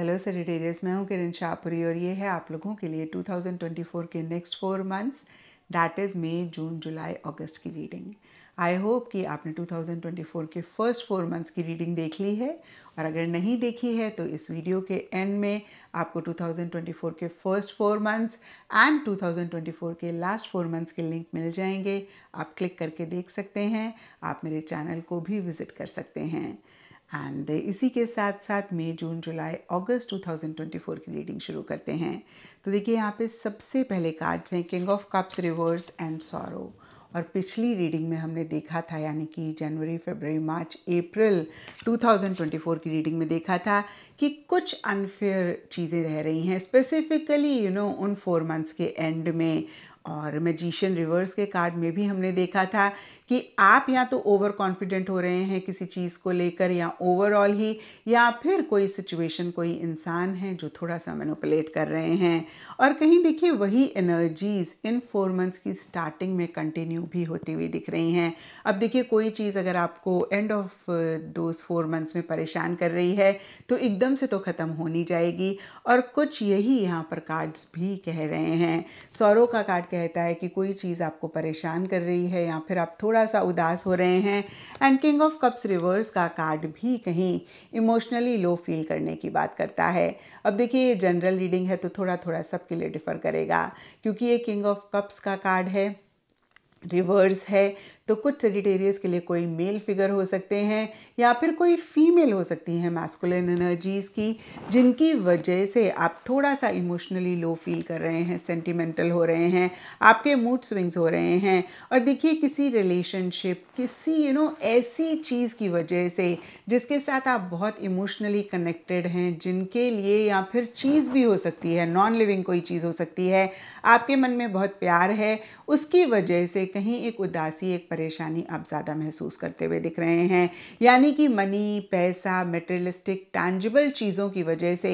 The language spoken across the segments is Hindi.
हेलो सरिटेरियस मैं हूँ किरण शाहपुरी और ये है आप लोगों के लिए 2024 के next four months that is मई जून जुलाई अगस्त की रीडिंग आई होप कि आपने 2024 के फर्स्ट फोर मंथ्स की रीडिंग देख ली है और अगर नहीं देखी है तो इस वीडियो के एंड में आपको 2024 के फर्स्ट फोर मंथ्स एंड 2024 के लास्ट फोर मंथ्स के लिंक मिल जाएंगे आप क्लिक करके देख सकते हैं आप मेरे चैनल को भी विज़िट कर सकते हैं एंड इसी के साथ साथ मई जून जुलाई अगस्त 2024 की रीडिंग शुरू करते हैं तो देखिए यहाँ पे सबसे पहले कार्ड्स हैं king of cups reverse and sorrow और पिछली रीडिंग में हमने देखा था यानी कि जनवरी फरवरी मार्च अप्रैल 2024 की रीडिंग में देखा था कि कुछ अनफेयर चीज़ें रह रही हैं स्पेसिफिकली यू नो उन फोर मंथ्स के एंड में और मैजिशियन रिवर्स के कार्ड में भी हमने देखा था कि आप या तो ओवर कॉन्फिडेंट हो रहे हैं किसी चीज़ को लेकर या ओवरऑल ही या फिर कोई सिचुएशन कोई इंसान है जो थोड़ा सा मेनोपलेट कर रहे हैं और कहीं देखिए वही एनर्जीज इन फोर मंथ्स की स्टार्टिंग में कंटिन्यू भी होती हुई दिख रही हैं अब देखिए कोई चीज़ अगर आपको एंड ऑफ दो फोर मंथ्स में परेशान कर रही है तो एकदम से तो ख़त्म होनी जाएगी और कुछ यही यहाँ पर कार्ड्स भी कह रहे हैं सौरों का कार्ड कहता है कि कोई चीज़ आपको परेशान कर रही है या फिर आप थोड़ा सा उदास हो रहे हैं and king of cups reverse का कार्ड भी कहीं इमोशनली लो फील करने की बात करता है अब देखिए ये जनरल रीडिंग है तो थोड़ा थोड़ा सबके लिए डिफ़र करेगा क्योंकि ये किंग ऑफ कप्स का कार्ड है रिवर्स है तो कुछ सेजिटेरियस के लिए कोई मेल फिगर हो सकते हैं या फिर कोई फीमेल हो सकती हैं मैस्कुलिन एनर्जीज़ की जिनकी वजह से आप थोड़ा सा इमोशनली लो फील कर रहे हैं सेंटिमेंटल हो रहे हैं आपके मूड स्विंग्स हो रहे हैं और देखिए किसी रिलेशनशिप किसी यू you नो know, ऐसी चीज़ की वजह से जिसके साथ आप बहुत इमोशनली कनेक्टेड हैं जिनके लिए या फिर चीज़ भी हो सकती है नॉन लिविंग कोई चीज़ हो सकती है आपके मन में बहुत प्यार है उसकी वजह से कहीं एक उदासी एक परेशानी आप ज़्यादा महसूस करते हुए दिख रहे हैं यानी कि मनी पैसा मेटेरियलिस्टिक टैंजिबल चीज़ों की वजह से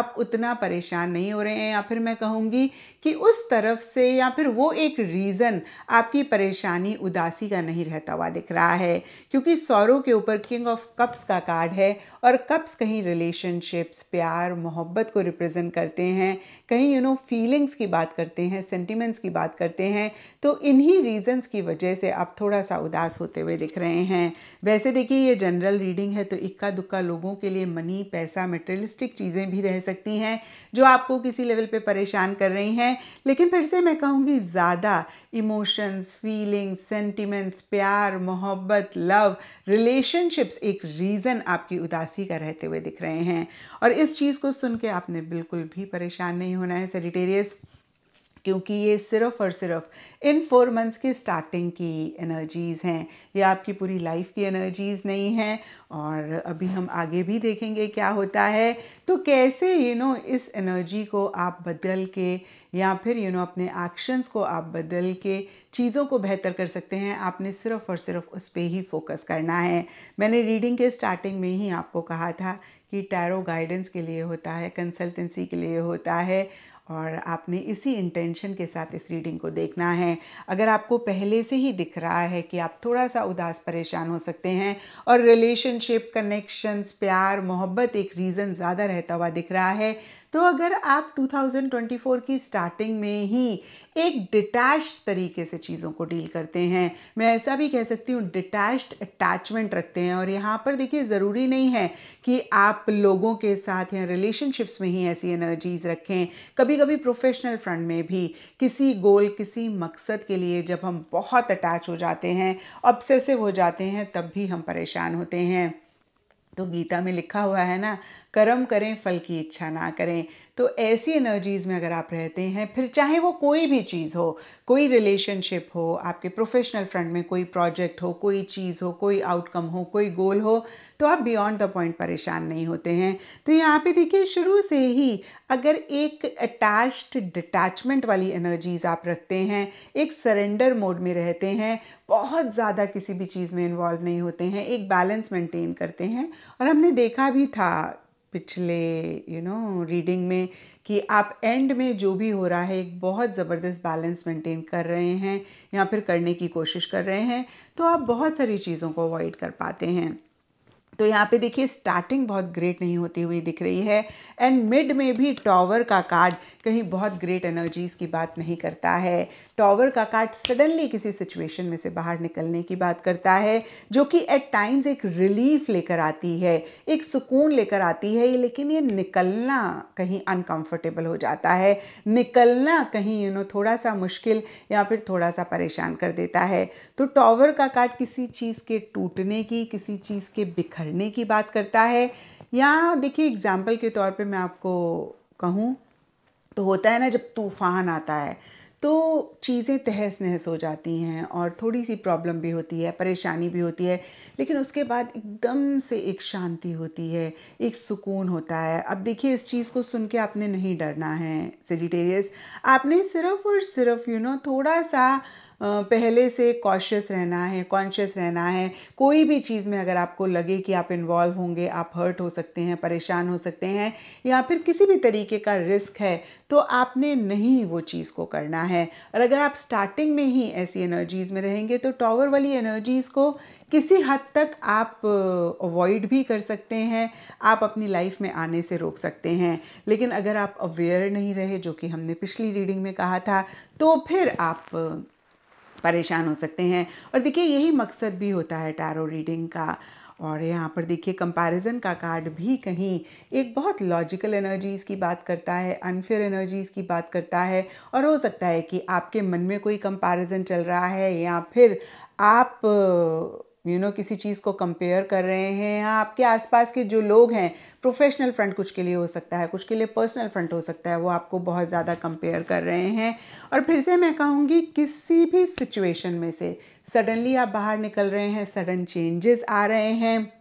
आप उतना परेशान नहीं हो रहे हैं या फिर मैं कहूँगी कि उस तरफ से या फिर वो एक रीज़न आपकी परेशानी उदासी का नहीं रहता हुआ दिख रहा है क्योंकि सौरों के ऊपर किंग ऑफ कप्स का कार्ड है और कप्स कहीं रिलेशनशिप्स प्यार मोहब्बत को रिप्रेजेंट करते हैं कहीं यू नो फीलिंग्स की बात करते हैं सेंटिमेंट्स की बात करते हैं तो इन्हीं रीजंस की वजह से आप थोड़ा सा उदास होते हुए दिख रहे हैं वैसे देखिए ये जनरल रीडिंग है तो इक्का दुक्का लोगों के लिए मनी पैसा मेटेरियलिस्टिक चीज़ें भी रह सकती हैं जो आपको किसी लेवल पर परेशान कर रही हैं लेकिन फिर से मैं कहूँगी ज़्यादा इमोशंस फीलिंग्स सेंटिमेंट्स प्यार मोहब्बत लव रिलेशनशिप्स एक रीज़न आपकी उदासी का रहते हुए दिख रहे हैं और इस चीज़ को सुन के आपने बिल्कुल भी परेशान नहीं होना है सेजिटेरियस क्योंकि ये सिर्फ और सिर्फ इन फोर मंथ्स के स्टार्टिंग की एनर्जीज़ हैं ये आपकी पूरी लाइफ की एनर्जीज़ नहीं हैं और अभी हम आगे भी देखेंगे क्या होता है तो कैसे यू you नो know, इस एनर्जी को आप बदल के या फिर यू you नो know, अपने एक्शंस को आप बदल के चीज़ों को बेहतर कर सकते हैं आपने सिर्फ और सिर्फ उस पर ही फोकस करना है मैंने रीडिंग के स्टार्टिंग में ही आपको कहा था कि टैरो गाइडेंस के लिए होता है कंसल्टेंसी के लिए होता है और आपने इसी इंटेंशन के साथ इस रीडिंग को देखना है अगर आपको पहले से ही दिख रहा है कि आप थोड़ा सा उदास परेशान हो सकते हैं और रिलेशनशिप कनेक्शंस प्यार मोहब्बत एक रीज़न ज़्यादा रहता हुआ दिख रहा है तो अगर आप 2024 की स्टार्टिंग में ही एक डिटैच तरीके से चीज़ों को डील करते हैं मैं ऐसा भी कह सकती हूँ डिटैच्ड अटैचमेंट रखते हैं और यहाँ पर देखिए ज़रूरी नहीं है कि आप लोगों के साथ या रिलेशनशिप्स में ही ऐसी एनर्जीज रखें कभी कभी प्रोफेशनल फ्रंट में भी किसी गोल किसी मकसद के लिए जब हम बहुत अटैच हो जाते हैं ऑब्सेसिव हो जाते हैं तब भी हम परेशान होते हैं तो गीता में लिखा हुआ है ना कर्म करें फल की इच्छा ना करें तो ऐसी एनर्जीज़ में अगर आप रहते हैं फिर चाहे वो कोई भी चीज़ हो कोई रिलेशनशिप हो आपके प्रोफेशनल फ्रंट में कोई प्रोजेक्ट हो कोई चीज़ हो कोई आउटकम हो कोई गोल हो तो आप बियॉन्ड द पॉइंट परेशान नहीं होते हैं तो यहाँ पे देखिए शुरू से ही अगर एक अटैच्ड डिटैचमेंट वाली एनर्जीज़ आप रखते हैं एक सरेंडर मोड में रहते हैं बहुत ज़्यादा किसी भी चीज़ में इन्वॉल्व नहीं होते हैं एक बैलेंस मेंटेन करते हैं और हमने देखा भी था पिछले यू नो रीडिंग में कि आप एंड में जो भी हो रहा है एक बहुत ज़बरदस्त बैलेंस मेंटेन कर रहे हैं या फिर करने की कोशिश कर रहे हैं तो आप बहुत सारी चीज़ों को अवॉइड कर पाते हैं तो यहाँ पे देखिए स्टार्टिंग बहुत ग्रेट नहीं होती हुई दिख रही है एंड मिड में भी टॉवर का कार्ड कहीं बहुत ग्रेट एनर्जीज़ की बात नहीं करता है टॉवर का कार्ड सडनली किसी सिचुएशन में से बाहर निकलने की बात करता है जो कि एट टाइम्स एक रिलीफ लेकर आती है एक सुकून लेकर आती है लेकिन ये निकलना कहीं अनकंफर्टेबल हो जाता है निकलना कहीं यू नो थोड़ा सा मुश्किल या फिर थोड़ा सा परेशान कर देता है तो टॉवर का कार्ड किसी चीज़ के टूटने की किसी चीज़ के बिखर भरने की बात करता है या देखिए एग्ज़ाम्पल के तौर पे मैं आपको कहूँ तो होता है ना जब तूफ़ान आता है तो चीज़ें तहस नहस हो जाती हैं और थोड़ी सी प्रॉब्लम भी होती है परेशानी भी होती है लेकिन उसके बाद एकदम से एक शांति होती है एक सुकून होता है अब देखिए इस चीज़ को सुन के आपने नहीं डरना है सेजिटेरियस आपने सिर्फ और सिर्फ यू नो थोड़ा सा पहले से कॉशियस रहना है कॉन्शियस रहना है कोई भी चीज़ में अगर आपको लगे कि आप इन्वॉल्व होंगे आप हर्ट हो सकते हैं परेशान हो सकते हैं या फिर किसी भी तरीके का रिस्क है तो आपने नहीं वो चीज़ को करना है और अगर आप स्टार्टिंग में ही ऐसी एनर्जीज़ में रहेंगे तो टॉवर वाली एनर्जीज़ को किसी हद तक आप अवॉइड भी कर सकते हैं आप अपनी लाइफ में आने से रोक सकते हैं लेकिन अगर आप अवेयर नहीं रहे जो कि हमने पिछली रीडिंग में कहा था तो फिर आप परेशान हो सकते हैं और देखिए यही मकसद भी होता है टैरो रीडिंग का और यहाँ पर देखिए कंपैरिजन का कार्ड भी कहीं एक बहुत लॉजिकल एनर्जीज़ की बात करता है अनफेयर एनर्जीज़ की बात करता है और हो सकता है कि आपके मन में कोई कंपैरिजन चल रहा है या फिर आप यू नो किसी चीज़ को कंपेयर कर रहे हैं या आपके आसपास के जो लोग हैं प्रोफेशनल फ्रंट कुछ के लिए हो सकता है कुछ के लिए पर्सनल फ्रंट हो सकता है वो आपको बहुत ज़्यादा कंपेयर कर रहे हैं और फिर से मैं कहूँगी किसी भी सिचुएशन में से सडनली आप बाहर निकल रहे हैं सडन चेंजेस आ रहे हैं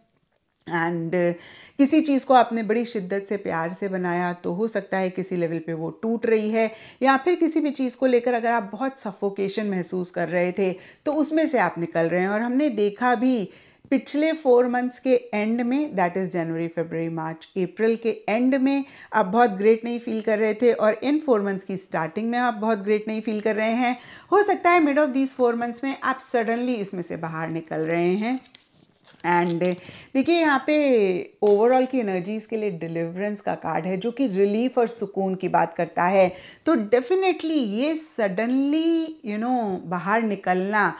एंड uh, किसी चीज़ को आपने बड़ी शिद्दत से प्यार से बनाया तो हो सकता है किसी लेवल पे वो टूट रही है या फिर किसी भी चीज़ को लेकर अगर आप बहुत सफोकेशन महसूस कर रहे थे तो उसमें से आप निकल रहे हैं और हमने देखा भी पिछले फोर मंथ्स के एंड में दैट इज़ जनवरी फेबररी मार्च अप्रैल के एंड में आप बहुत ग्रेट नहीं फील कर रहे थे और इन फोर मंथ्स की स्टार्टिंग में आप बहुत ग्रेट नहीं फील कर रहे हैं हो सकता है mid of these four months में आप सडनली इसमें से बाहर निकल रहे हैं एंड uh, देखिए यहाँ पे ओवरऑल की एनर्जीज के लिए डिलीवरेंस का कार्ड है जो कि रिलीफ और सुकून की बात करता है तो डेफिनेटली ये सडनली यू नो बाहर निकलना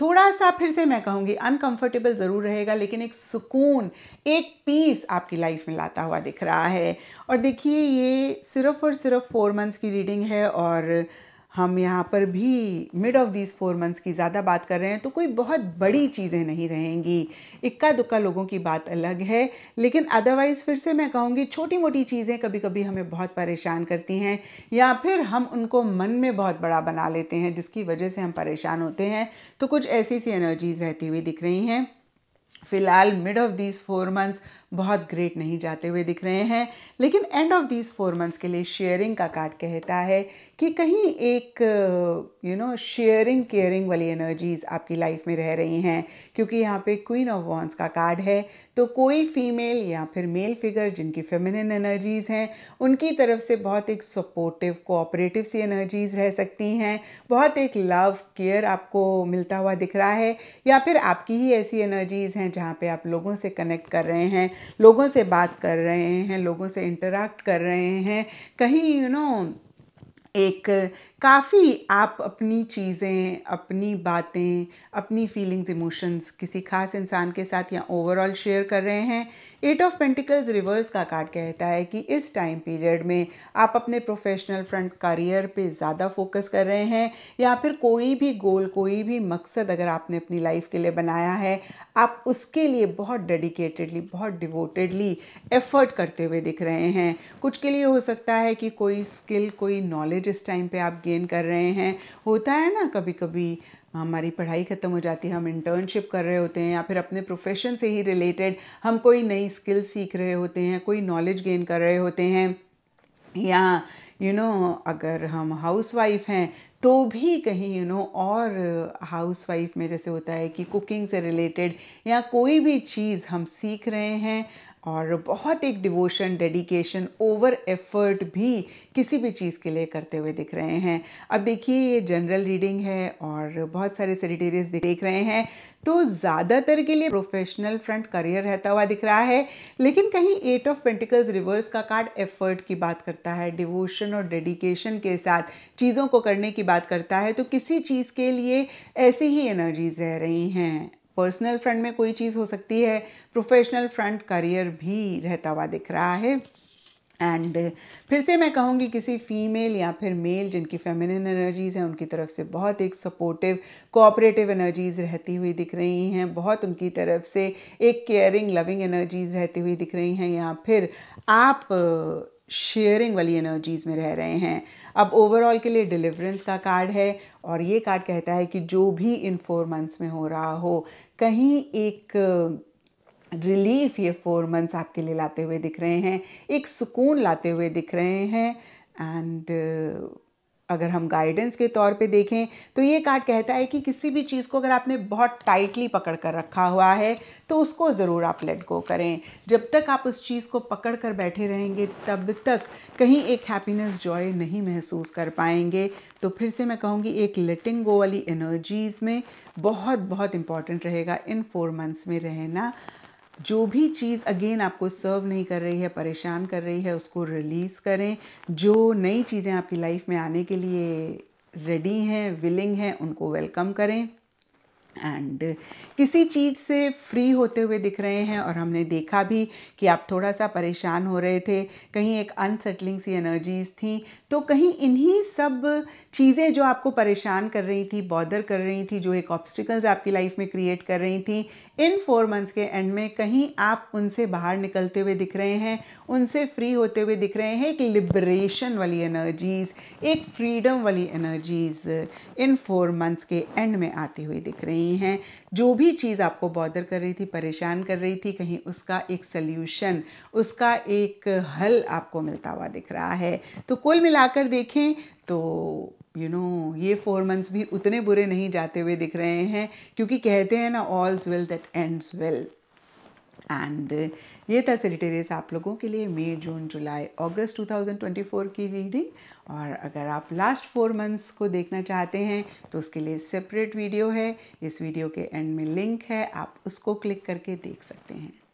थोड़ा सा फिर से मैं कहूँगी अनकंफर्टेबल ज़रूर रहेगा लेकिन एक सुकून एक पीस आपकी लाइफ में लाता हुआ दिख रहा है और देखिए ये सिर्फ और सिर्फ फोर मंथ्स की रीडिंग है और हम यहाँ पर भी mid of these four months की ज़्यादा बात कर रहे हैं तो कोई बहुत बड़ी चीज़ें नहीं रहेंगी इक्का दुक्का लोगों की बात अलग है लेकिन अदरवाइज़ फिर से मैं कहूँगी छोटी मोटी चीज़ें कभी कभी हमें बहुत परेशान करती हैं या फिर हम उनको मन में बहुत बड़ा बना लेते हैं जिसकी वजह से हम परेशान होते हैं तो कुछ ऐसी सी एनर्जीज़ रहती हुई दिख रही हैं फिलहाल mid of these four months बहुत ग्रेट नहीं जाते हुए दिख रहे हैं लेकिन end of these four months के लिए शेयरिंग का कार्ड कहता है कि कहीं एक यू नो शेयरिंग केयरिंग वाली एनर्जीज आपकी लाइफ में रह रही हैं क्योंकि यहाँ पे क्वीन ऑफ वॉन्स का कार्ड है तो कोई फीमेल या फिर मेल फिगर जिनकी फेमिनिन एनर्जीज हैं उनकी तरफ से बहुत एक सपोर्टिव कोऑपरेटिव सी एनर्जीज रह सकती हैं बहुत एक लव केयर आपको मिलता हुआ दिख रहा है या फिर आपकी ही ऐसी एनर्जीज हैं जहाँ पे आप लोगों से कनेक्ट कर रहे हैं लोगों से बात कर रहे हैं लोगों से इंटरेक्ट कर रहे हैं कहीं यू you नो know, एक काफ़ी आप अपनी चीज़ें अपनी बातें अपनी फीलिंग्स इमोशंस किसी खास इंसान के साथ या ओवरऑल शेयर कर रहे हैं एट ऑफ पेंटिकल्स रिवर्स का कार्ड कहता है कि इस टाइम पीरियड में आप अपने प्रोफेशनल फ्रंट करियर पे ज़्यादा फोकस कर रहे हैं या फिर कोई भी गोल कोई भी मकसद अगर आपने अपनी लाइफ के लिए बनाया है आप उसके लिए बहुत डेडिकेटेडली बहुत डिवोटेडली एफर्ट करते हुए दिख रहे हैं कुछ के लिए हो सकता है कि कोई स्किल कोई नॉलेज इस टाइम पर आप गेन कर रहे हैं होता है ना कभी कभी हमारी पढ़ाई ख़त्म हो जाती है हम इंटर्नशिप कर रहे होते हैं या फिर अपने प्रोफेशन से ही रिलेटेड हम कोई नई स्किल सीख रहे होते हैं कोई नॉलेज गेन कर रहे होते हैं या यू you नो know, अगर हम हाउस वाइफ हैं तो भी कहीं यू you नो know, और हाउस वाइफ में जैसे होता है कि कुकिंग से रिलेटेड या कोई भी चीज़ हम सीख रहे हैं और बहुत एक डिवोशन डेडिकेशन ओवर एफर्ट भी किसी भी चीज़ के लिए करते हुए दिख रहे हैं अब देखिए ये जनरल रीडिंग है और बहुत सारे सेटेरियस देख रहे हैं तो ज़्यादातर के लिए प्रोफेशनल फ्रंट करियर रहता हुआ दिख रहा है लेकिन कहीं एट ऑफ पेंटिकल्स रिवर्स का कार्ड एफर्ट की बात करता है डिवोशन और डेडिकेशन के साथ चीज़ों को करने की बात करता है तो किसी चीज़ के लिए ऐसी ही एनर्जीज रह रही हैं पर्सनल फ्रंट में कोई चीज़ हो सकती है प्रोफेशनल फ्रंट करियर भी रहता हुआ दिख रहा है एंड फिर से मैं कहूँगी किसी फीमेल या फिर मेल जिनकी फेमिनिन एनर्जीज़ हैं उनकी तरफ से बहुत एक सपोर्टिव कोऑपरेटिव एनर्जीज़ रहती हुई दिख रही हैं बहुत उनकी तरफ से एक केयरिंग लविंग एनर्जीज़ रहती हुई दिख रही हैं या फिर आप शेयरिंग वाली एनर्जीज में रह रहे हैं अब ओवरऑल के लिए डिलीवरेंस का कार्ड है और ये कार्ड कहता है कि जो भी इन फोर मंथ्स में हो रहा हो कहीं एक रिलीफ ये फोर मंथ्स आपके लिए लाते हुए दिख रहे हैं एक सुकून लाते हुए दिख रहे हैं एंड अगर हम गाइडेंस के तौर पे देखें तो ये कार्ड कहता है कि किसी भी चीज़ को अगर आपने बहुत टाइटली पकड़ कर रखा हुआ है तो उसको ज़रूर आप लेट गो करें जब तक आप उस चीज़ को पकड़ कर बैठे रहेंगे तब तक कहीं एक हैप्पीनेस जॉय नहीं महसूस कर पाएंगे तो फिर से मैं कहूँगी एक लेटिंग गो वाली एनर्जीज़ में बहुत बहुत इम्पॉर्टेंट रहेगा इन फोर मंथ्स में रहना जो भी चीज़ अगेन आपको सर्व नहीं कर रही है परेशान कर रही है उसको रिलीज़ करें जो नई चीज़ें आपकी लाइफ में आने के लिए रेडी हैं विलिंग हैं उनको वेलकम करें एंड किसी चीज़ से फ्री होते हुए दिख रहे हैं और हमने देखा भी कि आप थोड़ा सा परेशान हो रहे थे कहीं एक अनसेटलिंग सी एनर्जीज थी तो कहीं इन्हीं सब चीज़ें जो आपको परेशान कर रही थी बॉदर कर रही थी जो एक ऑब्स्टिकल्स आपकी लाइफ में क्रिएट कर रही थी इन फोर मंथ्स के एंड में कहीं आप उनसे बाहर निकलते हुए दिख रहे हैं उनसे फ्री होते हुए दिख रहे हैं एक लिबरेशन वाली एनर्जीज एक फ्रीडम वाली एनर्जीज इन फोर मंथ्स के एंड में आती हुई दिख रही हैं जो भी चीज़ आपको बॉदर कर रही थी परेशान कर रही थी कहीं उसका एक सल्यूशन उसका एक हल आपको मिलता हुआ दिख रहा है तो कुल मिलाकर देखें तो यू you नो know, ये फोर मंथ्स भी उतने बुरे नहीं जाते हुए दिख रहे हैं क्योंकि कहते हैं ना all's well that ends well and ये था सेलिटेरियस आप लोगों के लिए मई जून जुलाई अगस्त 2024 की रीडिंग और अगर आप लास्ट फोर मंथ्स को देखना चाहते हैं तो उसके लिए सेपरेट वीडियो है इस वीडियो के एंड में लिंक है आप उसको क्लिक करके देख सकते हैं